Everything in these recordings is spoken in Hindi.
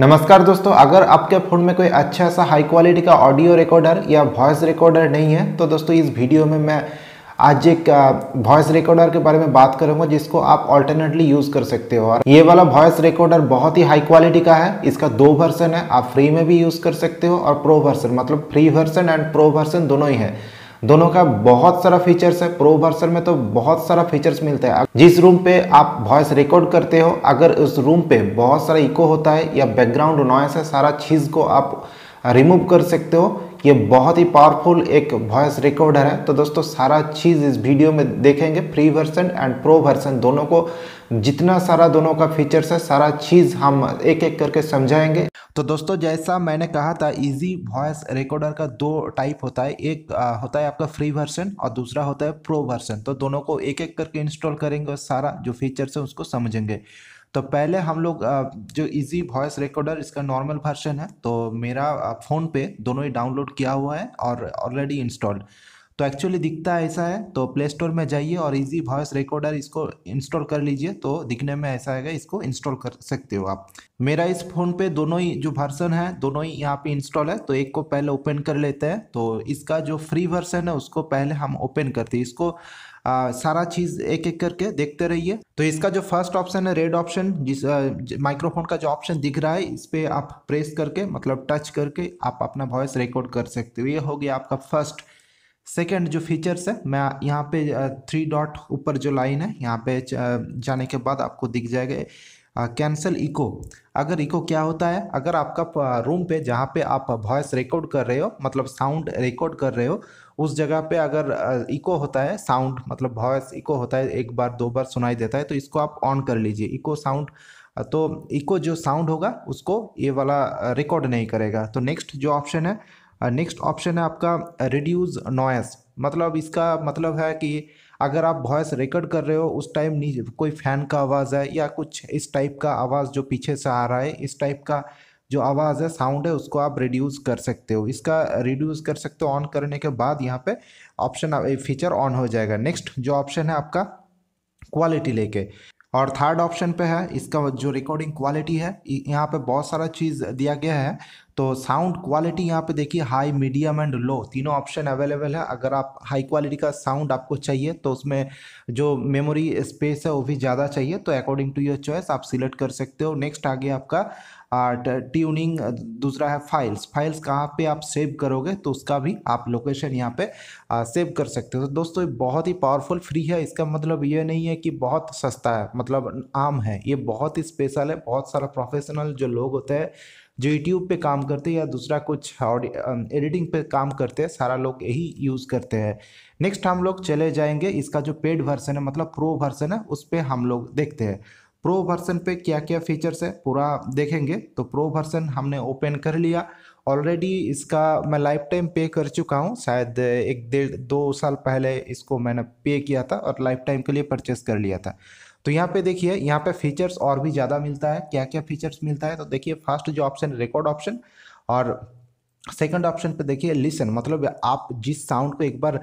नमस्कार दोस्तों अगर आपके फ़ोन में कोई अच्छा सा हाई क्वालिटी का ऑडियो रिकॉर्डर या वॉइस रिकॉर्डर नहीं है तो दोस्तों इस वीडियो में मैं आज एक वॉइस रिकॉर्डर के बारे में बात करूंगा जिसको आप ऑल्टरनेटली यूज़ कर सकते हो और ये वाला वॉइस रिकॉर्डर बहुत ही हाई क्वालिटी का है इसका दो वर्सन है आप फ्री में भी यूज़ कर सकते हो और प्रो वर्सन मतलब free version and pro version दोनों ही है दोनों का बहुत सारा फीचर्स है प्रो वर्सन में तो बहुत सारा फीचर्स मिलता है जिस रूम पे आप वॉइस रिकॉर्ड करते हो अगर उस रूम पे बहुत सारा इको होता है या बैकग्राउंड नॉइस है सारा चीज़ को आप रिमूव कर सकते हो ये बहुत ही पावरफुल एक वॉइस रिकॉर्डर है तो दोस्तों सारा चीज़ इस वीडियो में देखेंगे free version and pro version दोनों को जितना सारा दोनों का फीचर्स है सारा चीज़ हम एक एक करके समझाएंगे तो दोस्तों जैसा मैंने कहा था इजी वॉइस रिकॉर्डर का दो टाइप होता है एक आ, होता है आपका फ्री वर्सन और दूसरा होता है प्रो वर्सन तो दोनों को एक एक करके इंस्टॉल करेंगे और सारा जो फीचर्स है उसको समझेंगे तो पहले हम लोग जो इजी वॉइस रिकॉर्डर इसका नॉर्मल वर्जन है तो मेरा फ़ोन पे दोनों ही डाउनलोड किया हुआ है और ऑलरेडी इंस्टॉल्ड तो एक्चुअली दिखता ऐसा है तो प्ले स्टोर में जाइए और इजी वॉइस रिकॉर्डर इसको इंस्टॉल कर लीजिए तो दिखने में ऐसा आएगा इसको इंस्टॉल कर सकते हो आप मेरा इस फ़ोन पे दोनों ही जो वर्सन है दोनों ही यहाँ पे इंस्टॉल है तो एक को पहले ओपन कर लेते हैं तो इसका जो फ्री वर्सन है उसको पहले हम ओपन करते हैं इसको आ, सारा चीज़ एक एक करके देखते रहिए तो इसका जो फर्स्ट ऑप्शन है रेड ऑप्शन जिस माइक्रोफोन का जो ऑप्शन दिख रहा है इस पर आप प्रेस करके मतलब टच करके आप अपना वॉइस रिकॉर्ड कर सकते हो ये हो गया आपका फर्स्ट सेकेंड जो फीचर्स है मैं यहाँ पे थ्री डॉट ऊपर जो लाइन है यहाँ पे जाने के बाद आपको दिख जाएगा कैंसल इको अगर इको क्या होता है अगर आपका रूम पे जहाँ पे आप वॉइस रिकॉर्ड कर रहे हो मतलब साउंड रिकॉर्ड कर रहे हो उस जगह पे अगर इको होता है साउंड मतलब वॉइस इको होता है एक बार दो बार सुनाई देता है तो इसको आप ऑन कर लीजिए इको साउंड तो इको जो साउंड होगा उसको ये वाला रिकॉर्ड नहीं करेगा तो नेक्स्ट जो ऑप्शन है नेक्स्ट ऑप्शन है आपका रिड्यूज नॉइस मतलब इसका मतलब है कि अगर आप वॉइस रिकॉर्ड कर रहे हो उस टाइम नीचे कोई फ़ैन का आवाज़ है या कुछ इस टाइप का आवाज़ जो पीछे से आ रहा है इस टाइप का जो आवाज़ है साउंड है उसको आप रिड्यूस कर सकते हो इसका रिड्यूस कर सकते हो ऑन करने के बाद यहाँ पे ऑप्शन फीचर ऑन हो जाएगा नेक्स्ट जो ऑप्शन है आपका क्वालिटी लेके और थर्ड ऑप्शन पे है इसका जो रिकॉर्डिंग क्वालिटी है यहाँ पे बहुत सारा चीज़ दिया गया है तो साउंड क्वालिटी यहाँ पे देखिए हाई मीडियम एंड लो तीनों ऑप्शन अवेलेबल है अगर आप हाई क्वालिटी का साउंड आपको चाहिए तो उसमें जो मेमोरी स्पेस है वो भी ज़्यादा चाहिए तो अकॉर्डिंग टू योर चॉइस आप सिलेक्ट कर सकते हो नेक्स्ट आगे आपका ट्यूनिंग दूसरा है फाइल्स फाइल्स कहाँ पे आप सेव करोगे तो उसका भी आप लोकेशन यहाँ पे आ, सेव कर सकते हो तो दोस्तों ये बहुत ही पावरफुल फ्री है इसका मतलब ये नहीं है कि बहुत सस्ता है मतलब आम है ये बहुत ही स्पेशल है बहुत सारा प्रोफेशनल जो लोग होते हैं जो यूट्यूब पे काम करते हैं या दूसरा कुछ एडिटिंग पे काम करते हैं सारा लोग यही यूज़ करते हैं नेक्स्ट हम लोग चले जाएंगे इसका जो पेड वर्सन है मतलब प्रो वर्सन है उस पर हम लोग देखते हैं प्रो वर्सन पे क्या क्या फीचर्स है पूरा देखेंगे तो प्रो वर्सन हमने ओपन कर लिया ऑलरेडी इसका मैं लाइफ टाइम पे कर चुका हूँ शायद एक डेढ़ दो साल पहले इसको मैंने पे किया था और लाइफ टाइम के लिए परचेस कर लिया था तो यहाँ पे देखिए यहाँ पे फीचर्स और भी ज़्यादा मिलता है क्या क्या फीचर्स मिलता है तो देखिए फर्स्ट जो ऑप्शन रिकॉर्ड ऑप्शन और सेकंड ऑप्शन पे देखिए लिसन मतलब आप जिस साउंड को एक बार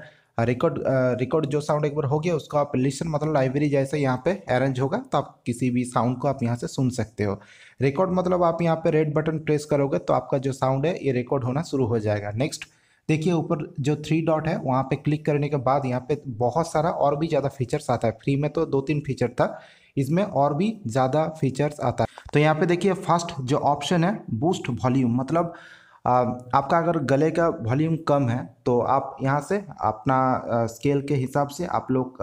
रिकॉर्ड रिकॉर्ड जो साउंड एक बार हो गया उसको आप लिसन मतलब लाइब्रेरी जैसे यहाँ पे अरेंज होगा तो आप किसी भी साउंड को आप यहाँ से सुन सकते हो रिकॉर्ड मतलब आप यहाँ पे रेड बटन प्रेस करोगे तो आपका जो साउंड है ये रिकॉर्ड होना शुरू हो जाएगा नेक्स्ट देखिए ऊपर जो थ्री डॉट है वहाँ पे क्लिक करने के बाद यहाँ पे बहुत सारा और भी ज़्यादा फीचर्स आता है फ्री में तो दो तीन फीचर था इसमें और भी ज़्यादा फीचर्स आता है तो यहाँ पे देखिए फर्स्ट जो ऑप्शन है बूस्ट वॉल्यूम मतलब आपका अगर गले का वॉल्यूम कम है तो आप यहाँ से अपना स्केल के हिसाब से आप लोग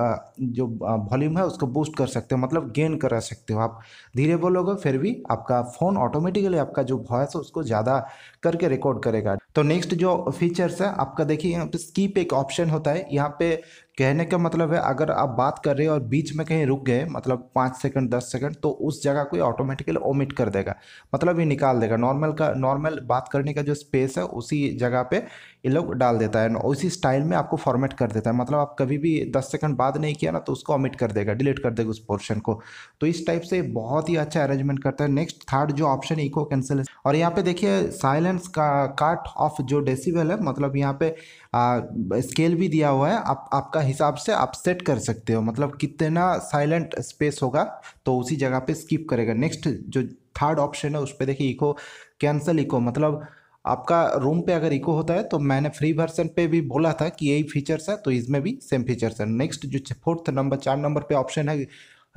जो वॉल्यूम है उसको बूस्ट कर सकते हो मतलब गेन कर सकते हो आप धीरे बोलोगे फिर भी आपका फ़ोन ऑटोमेटिकली आपका जो वॉयस है उसको ज़्यादा करके रिकॉर्ड करेगा तो नेक्स्ट जो फीचर्स है आपका देखिए यहाँ पे स्कीप एक ऑप्शन होता है यहाँ पे कहने का मतलब है अगर आप बात कर रहे हो और बीच में कहीं रुक गए मतलब पाँच सेकंड दस सेकंड तो उस जगह को ऑटोमेटिकली ओमिट कर देगा मतलब ये निकाल देगा नॉर्मल का नॉर्मल बात करने का जो स्पेस है उसी जगह पे ये लोग डाल देते देता है उसी स्टाइल में आपको फॉर्मेट कर देता है मतलब आप कभी भी दस सेकंड बाद नहीं किया ना तो उसको अमिट कर देगा डिलीट कर देगा उस पोर्शन को तो इस टाइप से बहुत ही अच्छा अरेंजमेंट करता है नेक्स्ट थर्ड जो ऑप्शन इको कैंसिल और यहाँ पे देखिए साइलेंस का काट ऑफ जो डेसीबल है मतलब यहाँ पे आ, स्केल भी दिया हुआ है आप आपका हिसाब से आप सेट कर सकते हो मतलब कितना साइलेंट स्पेस होगा तो उसी जगह पे स्किप करेगा नेक्स्ट जो थर्ड ऑप्शन है उस पर देखिए इको कैंसल इको मतलब आपका रूम पे अगर इको होता है तो मैंने फ्री वर्सन पे भी बोला था कि यही फीचर्स है तो इसमें भी सेम फीचर्स है नेक्स्ट जो फोर्थ नंबर चार नंबर पे ऑप्शन है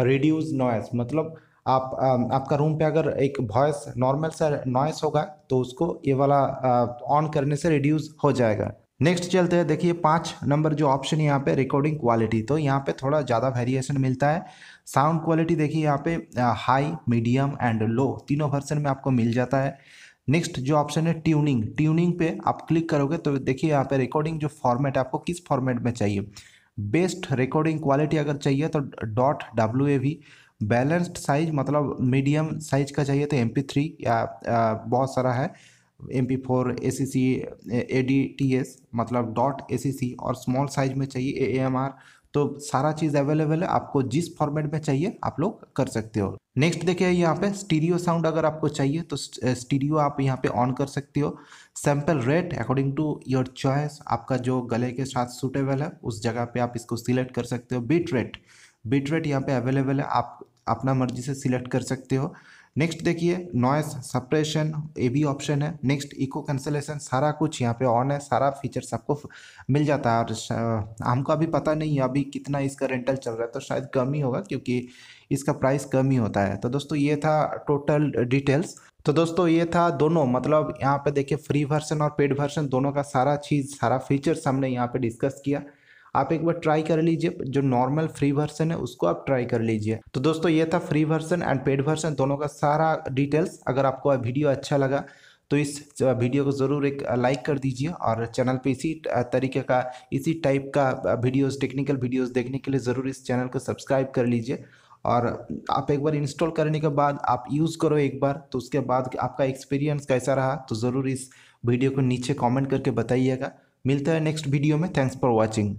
रिड्यूज नॉइस मतलब आप आपका रूम पे अगर एक वॉइस नॉर्मल सा नॉइस होगा तो उसको ये वाला ऑन करने से रिड्यूस हो जाएगा नेक्स्ट चलते हैं देखिए पाँच नंबर जो ऑप्शन यहाँ पे रिकॉर्डिंग क्वालिटी तो यहाँ पे थोड़ा ज़्यादा वेरिएशन मिलता है साउंड क्वालिटी देखिए यहाँ पे हाई मीडियम एंड लो तीनों वर्सन में आपको मिल जाता है नेक्स्ट जो ऑप्शन है ट्यूनिंग ट्यूनिंग पे आप क्लिक करोगे तो देखिए यहाँ पे रिकॉर्डिंग जो फॉर्मेट आपको किस फॉर्मेट में चाहिए बेस्ट रिकॉर्डिंग क्वालिटी अगर चाहिए तो dot W A V balanced size मतलब मीडियम साइज का चाहिए तो एम पी थ्री या बहुत सारा है M P four A C C A D T S मतलब डॉट ए सी सी और स्मॉल साइज में चाहिए ए एम आर तो सारा चीज़ अवेलेबल है आपको जिस फॉर्मेट में चाहिए आप लोग कर सकते हो नेक्स्ट देखिए यहाँ पे स्टीरियो साउंड अगर आपको चाहिए तो स्टीरियो आप यहाँ पे ऑन कर सकते हो sample rate according to your choice आपका जो गले के साथ सूटेबल है उस जगह पे आप इसको सिलेक्ट कर सकते हो बीट रेट बीट रेट यहाँ पे अवेलेबल है आप अपना मर्जी से सिलेक्ट कर सकते हो नेक्स्ट देखिए नॉइस सप्रेशन ए भी ऑप्शन है नेक्स्ट इको कंसलेशन सारा कुछ यहाँ पे ऑन है सारा फीचर्स आपको मिल जाता है और हमको अभी पता नहीं है अभी कितना इसका रेंटल चल रहा है तो शायद कम ही होगा क्योंकि इसका प्राइस कम ही होता है तो दोस्तों ये था टोटल डिटेल्स तो दोस्तों ये था दोनों मतलब यहाँ पे देखिए फ्री वर्सन और पेड वर्सन दोनों का सारा चीज़ सारा फीचर्स हमने यहाँ पे डिस्कस किया आप एक बार ट्राई कर लीजिए जो नॉर्मल फ्री वर्सन है उसको आप ट्राई कर लीजिए तो दोस्तों ये था free version and paid version दोनों का सारा डिटेल्स अगर आपको वीडियो अच्छा लगा तो इस वीडियो को ज़रूर एक लाइक कर दीजिए और चैनल पे इसी तरीके का इसी टाइप का वीडियोस टेक्निकल वीडियोस देखने के लिए ज़रूर इस चैनल को सब्सक्राइब कर लीजिए और आप एक बार इंस्टॉल करने के बाद आप यूज़ करो एक बार तो उसके बाद आपका एक्सपीरियंस कैसा रहा तो ज़रूर इस वीडियो को नीचे कॉमेंट करके बताइएगा मिलता है नेक्स्ट वीडियो में थैंक्स फॉर वॉचिंग